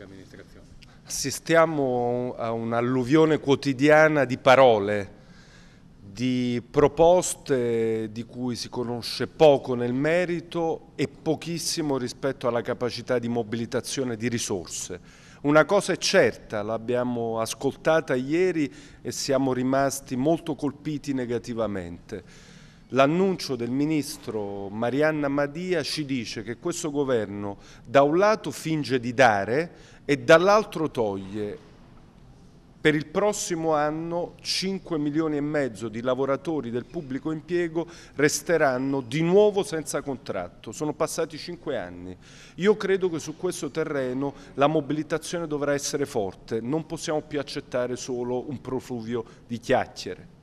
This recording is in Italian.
pubblica amministrazione? Assistiamo a un'alluvione quotidiana di parole, di proposte di cui si conosce poco nel merito e pochissimo rispetto alla capacità di mobilitazione di risorse. Una cosa è certa, l'abbiamo ascoltata ieri e siamo rimasti molto colpiti negativamente L'annuncio del ministro Marianna Madia ci dice che questo governo da un lato finge di dare e dall'altro toglie per il prossimo anno 5 milioni e mezzo di lavoratori del pubblico impiego resteranno di nuovo senza contratto. Sono passati 5 anni. Io credo che su questo terreno la mobilitazione dovrà essere forte. Non possiamo più accettare solo un profluvio di chiacchiere.